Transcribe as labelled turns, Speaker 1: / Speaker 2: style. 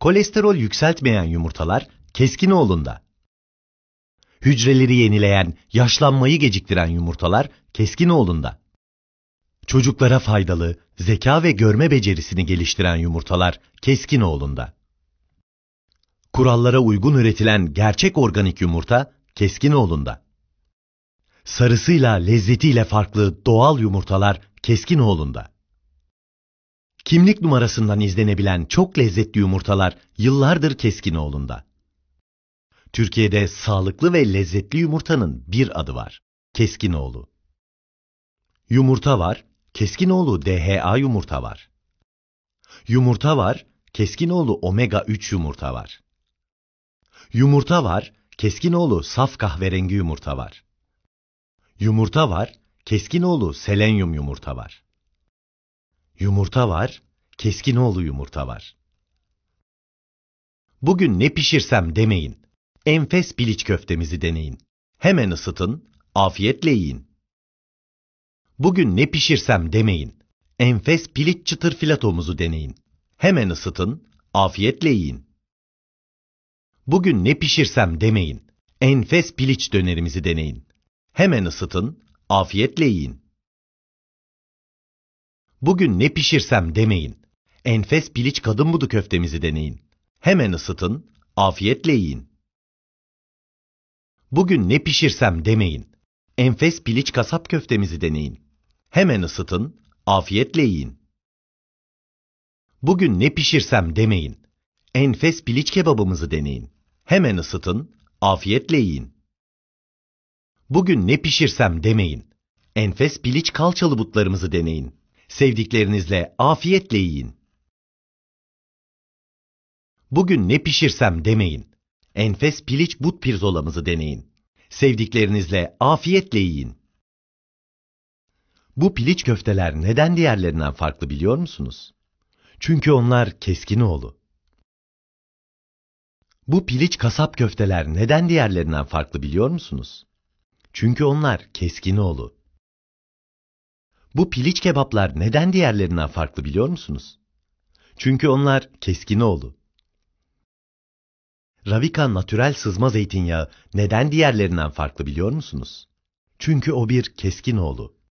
Speaker 1: kolesterol yükseltmeyen yumurtalar keskin oğlunda. Hücreleri yenileyen, yaşlanmayı geciktiren yumurtalar keskin oğlunda. Çocuklara faydalı, zeka ve görme becerisini geliştiren yumurtalar keskin oğlunda. Kurallara uygun üretilen gerçek organik yumurta keskin oğlunda. Sarısıyla, lezzetiyle farklı doğal yumurtalar keskin oğlunda. Kimlik numarasından izlenebilen çok lezzetli yumurtalar yıllardır Keskinoğlu'nda. Türkiye'de sağlıklı ve lezzetli yumurtanın bir adı var. Keskinoğlu. Yumurta var, Keskinoğlu DHA yumurta var. Yumurta var, Keskinoğlu omega 3 yumurta var. Yumurta var, Keskinoğlu saf kahverengi yumurta var. Yumurta var, Keskinoğlu selenyum yumurta var yumurta var, Keskinoğlu yumurta var. Bugün ne pişirsem demeyin. Enfes piliç köftemizi deneyin. Hemen ısıtın, afiyetle yiyin. Bugün ne pişirsem demeyin. Enfes piliç çıtır filatomuzu deneyin. Hemen ısıtın, afiyetle yiyin. Bugün ne pişirsem demeyin. Enfes piliç dönerimizi deneyin. Hemen ısıtın, afiyetle yiyin. Bugün ne pişirsem demeyin. Enfes piliç kadın budu köftemizi deneyin. Hemen ısıtın, afiyetle yiyin. Bugün ne pişirsem demeyin. Enfes piliç kasap köftemizi deneyin. Hemen ısıtın, afiyetle yiyin. Bugün ne pişirsem demeyin. Enfes piliç kebabımızı deneyin. Hemen ısıtın, afiyetle yiyin. Bugün ne pişirsem demeyin. Enfes piliç kalçalı butlarımızı deneyin. Sevdiklerinizle afiyetle yiyin. Bugün ne pişirsem demeyin. Enfes piliç but pirzolamızı deneyin. Sevdiklerinizle afiyetle yiyin. Bu piliç köfteler neden diğerlerinden farklı biliyor musunuz? Çünkü onlar keskin oğlu. Bu piliç kasap köfteler neden diğerlerinden farklı biliyor musunuz? Çünkü onlar keskin oğlu. Bu piliç kebaplar neden diğerlerinden farklı biliyor musunuz? Çünkü onlar keskin oğlu. Ravika natürel sızma zeytinyağı neden diğerlerinden farklı biliyor musunuz? Çünkü o bir keskin oğlu.